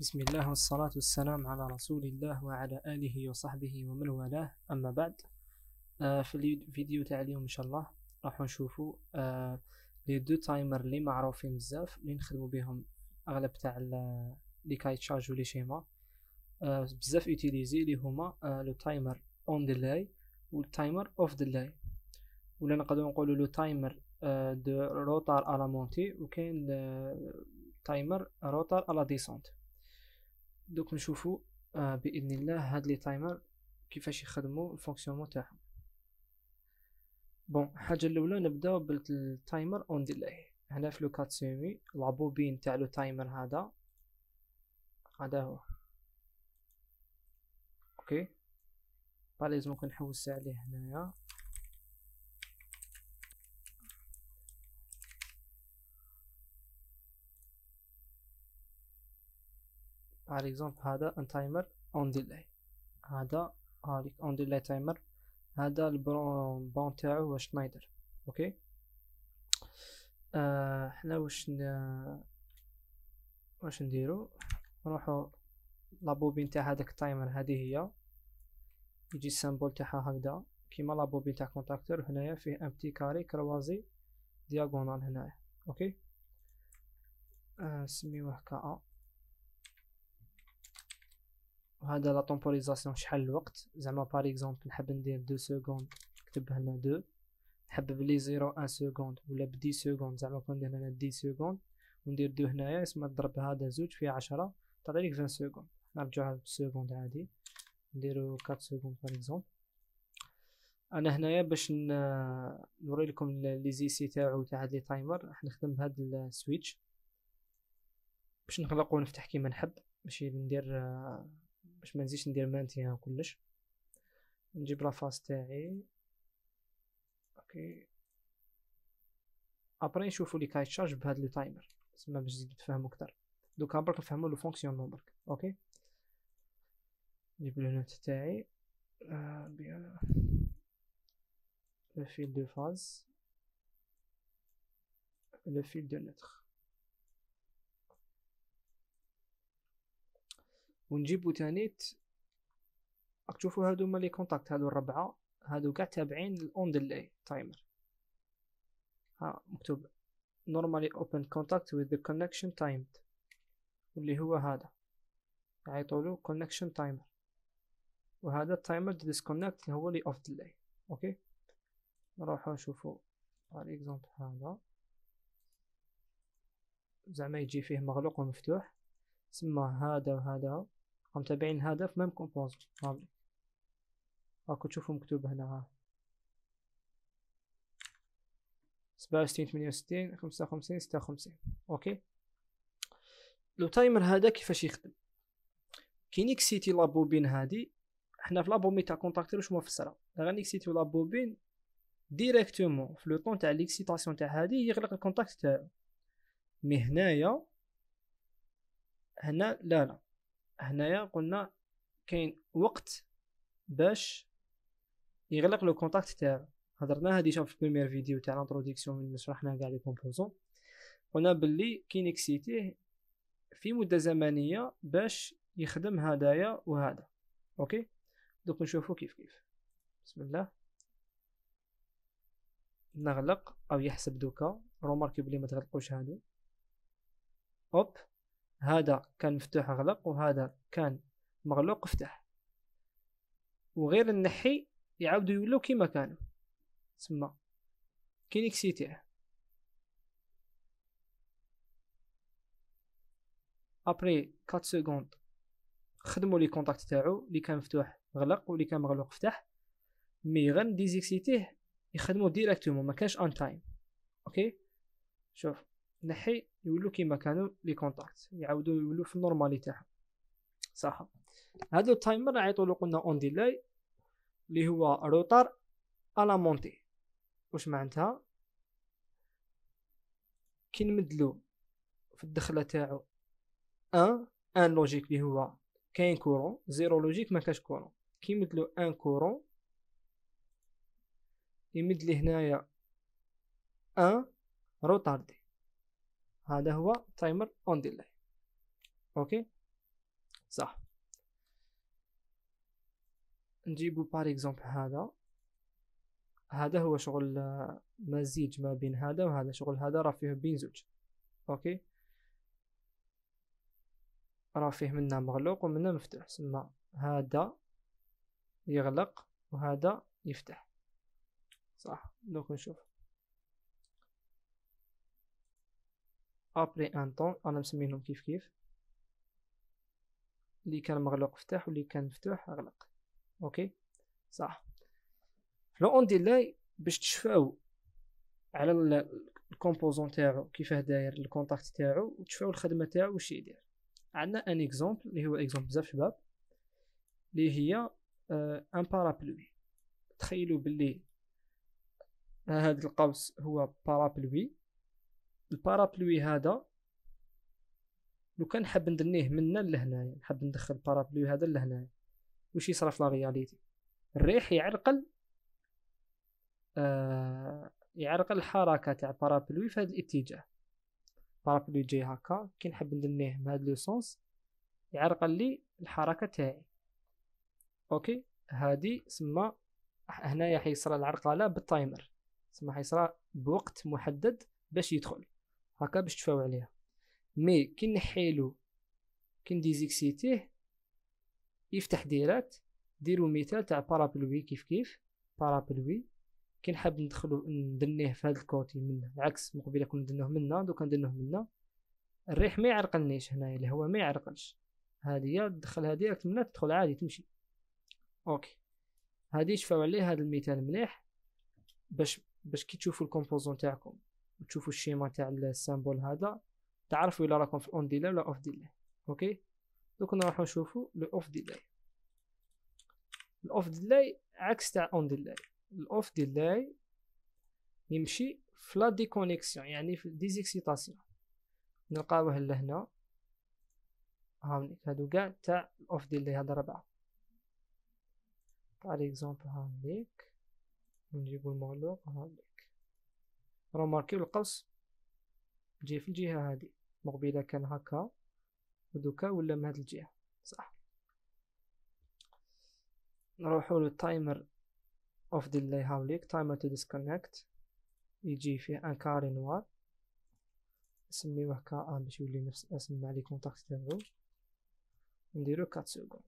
بسم الله والصلاة والسلام على رسول الله وعلى آله وصحبه ومن والاه أما بعد آه، في الفيديو تاع اليوم إن شاء الله راح نشوفو لي دو تايمر لي معروفين بزاف لي نخدمو بهم أغلب تاع لي كاي تشارج ولي شيما آه، بزاف يوتيليزي لي هما لو تايمر اون ديلاي والتايمر اوف ديلاي ولا نقدرو نقولو لو تايمر دو روتار على مونتي وكاين تايمر روتار على ديسونت دوك نشوفو آه باذن الله هاد لي تايمر كيفاش يخدمو الفونكسيونمون تاعهم بون الحاجه الاولى نبداو بالتايمر اون ديلي هنا في لوكات سيمي لابوبين تاع لو تايمر هذا هذا هو اوكي باليز ممكن نحوس عليه هنايا على اكزومبل هذا ان تايمر اون ديلاي هذا هذيك اون ديلاي تايمر هذا البرون بون تاعو هو شنايدر اوكي آه حنا واش ن... واش نديرو نروحو لابوبين تاع هذاك التايمر هذه هي يجي السامبول تاعها هكذا كيما لابوبين تاع كونتاكتور هنايا فيه ام تي كاري كروازي دياغونال هنايا اوكي نسميوه آه كا وهذا لا تومبوريزاسيون شحال الوقت زعما بار اكزومبل نحب ندير دو سكوند نكتب هنا دو نحب بلي زيرو ان سكوند ولا بدي سكوند زعما كون ندير هنا دي سكوند وندير دو هنايا اسما نضرب هذا زوج في عشرة تعطيك فان سكوند نرجعها بسكوند عادي نديرو كات سكوند بار اكزومبل انا هنايا باش نوري لكم لي زيسي تاعو تاع هاد لي تايمر راح نخدم بهاد السويتش باش نغلق ونفتح كيما نحب ماشي ندير آه، باش ما نزيدش ندير مانتيان كلش نجيب لافاس تاعي اوكي ابري نشوفو لي كاي تشارج بهاد لو تايمر تسمى باش نزيدو نتفاهمو كتر دوكا برك نفهمو لو فونكسيون برك اوكي نجيب لو نوت تاعي آه، بيان لو فيل دو فاز لو فيل دو نوتر ونجيبو تاني راك تشوفوا هادو هما لي كونتاكت هادو الربعه هادو كاع تابعين الاون ديلي تايمر ها مكتوب normally open contact with the connection timed واللي هو هذا عيطولو connection timer وهذا التايمر disconnect هو اللي off delay اوكي نروحو نشوفو على اكزامبل هذا زعما يجي فيه مغلوق ومفتوح سما هذا وهذا هم تابعين ميم ما مكومبوز راكو تشوفوا مكتوب هنا ها سبعة وستين ثمانية وستين خمسة وخمسين ستة وخمسين اوكي لو تايمر هذا كيفاش يخدم كي سيتي لابوبين هادي حنا في لابوبين تاع كونتاكتور واش مفسرة سيتي لابوبين ديريكتومون في لو طون تاع ليكسيتاسيون تاع هادي يغلق الكونتاكت تاعو مي هنايا هنا لا لا هنايا قلنا كاين وقت باش يغلق لو كونتاكت تاعو هضرنا هادي في البريمير فيديو تاع لانتروديكسيون من شرحنا كاع لي كومبوزون قلنا باللي كاين في مده زمنيه باش يخدم هدايا وهذا اوكي دوك نشوفو كيف كيف بسم الله نغلق او يحسب دوكا روماركي بلي ما تغلقوش هادو هوب هذا كان مفتوح اغلق وهذا كان مغلوق افتح وغير النحي يعاودو يولو كيما كانوا تسمى كينيكسيتي ابري 4 سكوند خدموا لي كونتاكت تاعو اللي كان مفتوح غلق واللي كان مغلوق فتح مي غن ديزيكسيتيه يخدموا ديريكتومون ما كانش اون تايم اوكي شوف نحي يولو كيما كانوا لي كونتاكت يعاودوا يولو في النورمالي تاعهم صح هذا التايمر نعيطولو قلنا اون ديلاي اللي هو روتار لا مونتي واش معناتها كي نمدلو في الدخله تاعو ان ان لوجيك اللي هو كاين كورون زيرو لوجيك ما كاش كورون كي نمدلو ان كورون يمد لي هنايا ان روتاردي هذا هو تايمر اون ديلي اوكي صح نجيبو بار اكزومبل هذا هذا هو شغل آه، مزيج ما بين هذا وهذا شغل هذا راه فيه بين زوج اوكي راه فيه منا مغلوق ومنا مفتوح سما هذا يغلق وهذا يفتح صح دوك نشوف ابري ان طون انا مسمينهم كيف كيف اللي كان مغلوق فتح واللي كان مفتوح اغلق اوكي صح لو اون ديلاي باش تشفاو على الكومبوزون تاعو كيفاه داير الكونتاكت تاعو وتشفاو الخدمه تاعو واش يدير عندنا ان اكزومبل اللي هو اكزومبل بزاف شباب اللي هي ان آه، بارابلوي تخيلوا باللي هذا آه، القوس هو بارابلوي البارابلوي هذا لو كان حاب ندنيه من هنا لهنايا نحب ندخل البارابلوي هذا لهنايا واش يصرا في لا رياليتي الريح يعرقل آه يعرقل الحركه تاع البارابلوي في هذا الاتجاه البارابلوي جاي هكا كي نحب ندنيه من لو سونس يعرقل لي الحركه تاعي اوكي هادي سما هنايا حيصرى العرقله بالتايمر سما حيصرى بوقت محدد باش يدخل هكا باش تفاو عليها مي كي نحيلو كي نديزيكسيتيه يفتح ديريكت ديرو مثال تاع بارابلوي كيف كيف بارابلوي كي نحب ندخلو ندنيه في هاد الكوتي من العكس من قبيله كنا ندنوه منا دوكا ندنوه منا الريح ما يعرقلنيش هنايا الهواء ما يعرقلش هادي دخلها راك منا تدخل عادي تمشي اوكي هادي شفاو عليه هاد المثال مليح باش باش كي تشوفوا الكومبوزون تاعكم وتشوفوا الشيما تاع السامبول هذا تعرفوا الى راكم في اون ديلي ولا اوف ديلي اوكي دوك نروحو نشوفوا لو اوف ديلي الاوف ديلي عكس تاع اون ديلي الاوف ديلي يمشي في لا ديكونيكسيون يعني في ديزيكسيتاسيون نلقاوه لهنا هاونيك هادو كاع تاع الاوف ديلي هاد ربعة باريكزومبل اكزومبل هاونيك نجيبو المغلوق هاونيك روماركي القوس جي في الجهه هذه مقبله كان هكا ودوكا ولا من هاد الجهه صح نروحو للتايمر اوف ديلي هاوليك تايمر تو ديسكونكت يجي فيه ان كاري نوار نسميوه كا ان آه، باش يولي نفس الاسم مع لي كونتاكت تاعو نديرو 4 سكوند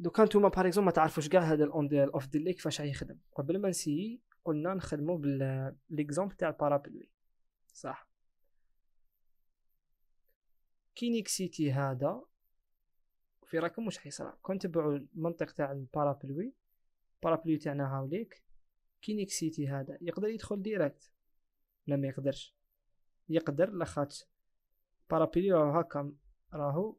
لو كان توما باغ اكزومبل ما تعرفوش كاع هذا الاون ديال اوف دي ليك فاش غيخدم قبل ما نسيي قلنا نخدمو بالاكزومبل تاع البارابلوي صح كينيك سيتي هذا في راكم واش حيصرا كون تبعو المنطق تاع البارابلوي البارابلوي تاعنا هاوليك كينيك سيتي هذا يقدر يدخل ديريكت ولا ما يقدرش يقدر لاخاطش بارابلوي راهو هاكا راهو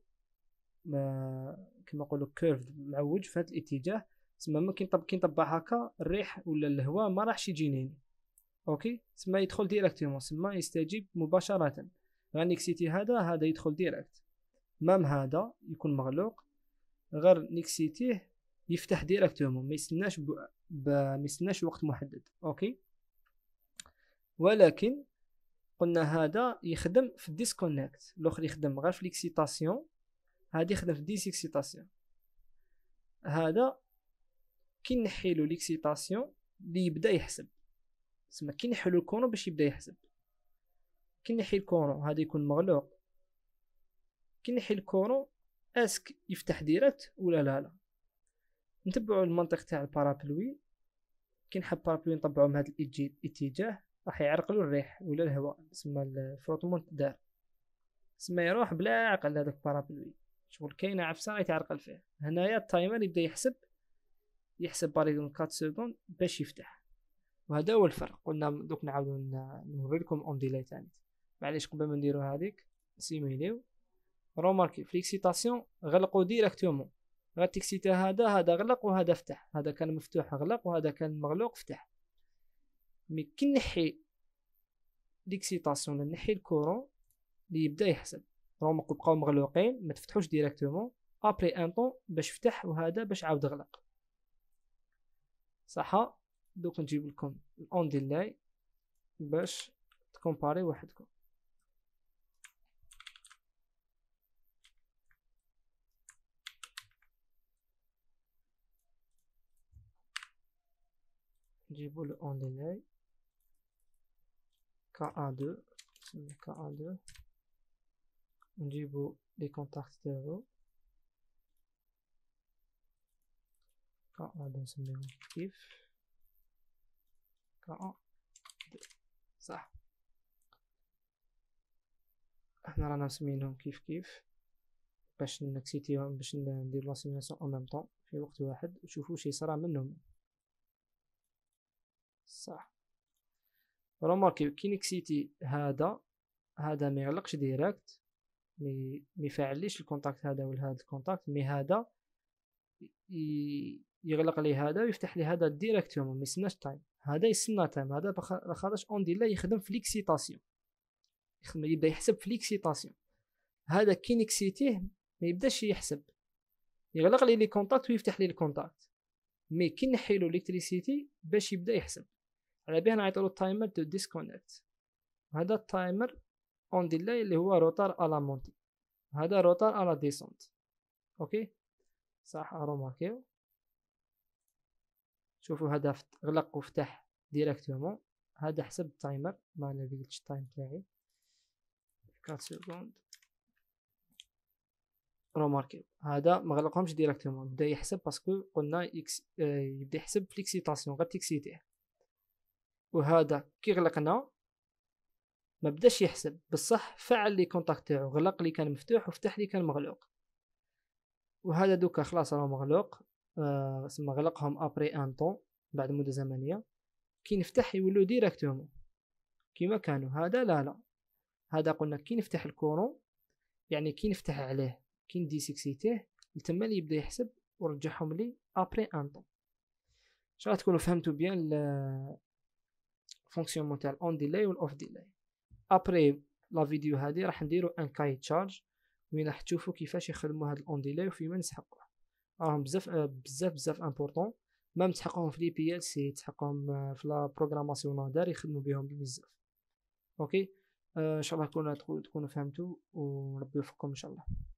كما نقولوا كيرف معوج في هذا الاتجاه تسمى ما كي نطبع هكا الريح ولا الهواء ما راحش يجيني اوكي تسمى يدخل ديريكتومون تسمى يستجيب مباشره غنكسيتي هذا هذا يدخل ديريكت مام هذا يكون مغلوق غير نكسيتيه يفتح ديريكتومون ما يستناش ب... ب... ما يستناش وقت محدد اوكي ولكن قلنا هذا يخدم في الديسكونيكت الاخر يخدم غير في ليكسيتاسيون هادي خدا في اكسيتاسيون هذا كي نحيلو ليكسيتاسيون لي يبدا يحسب تسمى كي نحيلو الكونو باش يبدا يحسب كي نحيل الكونو هذا يكون مغلوق كي نحيل الكونو اسك يفتح ديريكت ولا لا لا نتبعو المنطق تاع البارابلوي كي نحب بارابلوي نطبعو من هاد الاتجاه راح يعرقلو الريح ولا الهواء تسمى الفروتمون دار تسمى يروح بلا عقل هذاك البارابلوي شغل كاينه عفسه غيتعرقل فيها هنايا التايمر يبدا يحسب يحسب باريكزومبل 4 سكوند باش يفتح وهذا هو الفرق قلنا دوك نعاودو نوري لكم اون ديلاي تاني معليش قبل ما نديرو هذيك سيميليو روماركي في ليكسيتاسيون غلقو ديريكتومون غاتيكسيتا هذا هذا غلق وهذا فتح هذا كان مفتوح غلق وهذا كان مغلوق فتح مي كي نحي ليكسيتاسيون نحي الكورون اللي يبدا يحسب راهم بقاو مغلوقين ما تفتحوش ديريكتومون ابري ان طون باش فتح وهذا باش عاود غلق صح دوك نجيب لكم الاون ديلاي باش تكومباري وحدكم نجيبو اون ديلاي كا دو نسميه كا دو نجيبو لي كونتاكت تاعو كا غادي نسميهم كيف كا صح احنا رانا مسمينهم كيف كيف باش نكسيتيهم باش ندير لاسيميلاسيون او ميم طون في وقت واحد وشوفوا شي صرا منهم صح روماركي كي نكسيتي هذا هذا ما يعلقش ديريكت مي ميفعليش الكونتاكت هذا ولا هذا الكونتاكت مي هذا يغلق لي هذا ويفتح لي هذا ديريكتومون ما يسناش تايم هذا يسنى تايم هذا خرج اون ديلا يخدم في ليكسيتاسيون يبدا يحسب في ليكسيتاسيون هذا كي نكسيتيه ما يبداش يحسب يغلق لي لي كونتاكت ويفتح لي الكونتاكت مي كي نحيلو الكتريسيتي باش يبدا يحسب على بها نعيطولو تايمر تو ديسكونكت هذا التايمر اون ديلاي اللي هو روتار على مونتي هذا روتار على ديسونت اوكي صح روماركيو شوفوا هذا غلق وفتح ديريكتومون هذا حسب التايمر ما لقيتش التايم تاعي 4 سكوند روماركيو هذا ما غلقهمش ديريكتومون بدا يحسب باسكو قلنا اكس آه، يبدا يحسب فليكسيتاسيون غير تيكسيتيه وهذا كي غلقنا ما بداش يحسب بصح فعل لي كونتاكت تاعو غلق لي كان مفتوح وفتح لي كان مغلوق وهذا دوكا خلاص راه مغلوق آه سما غلقهم ابري ان طون بعد مده زمنيه كي نفتح يولو ديريكتومون كيما كانوا هذا لا لا هذا قلنا كي نفتح الكورون يعني كي نفتح عليه كي ندي سيكسيتيه تما اللي يبدا يحسب ورجعهم لي ابري ان طون ان شاء الله تكونوا فهمتوا بيان الفونكسيون تاع الاون ديلاي والاوف ديلاي ابري لا فيديو هذه راح نديرو ان كاي تشارج وين راح تشوفوا كيفاش يخدموا هاد الاون ديلي وفيما نسحقوه راهم بزاف آه، بزاف بزاف امبورطون ما تحقهم في لي بي ال سي تحقهم آه، في لا بروغراماسيون دار يخدموا بهم بزاف اوكي آه، ان شاء الله تكونوا تكونوا فهمتوا وربي يوفقكم ان شاء الله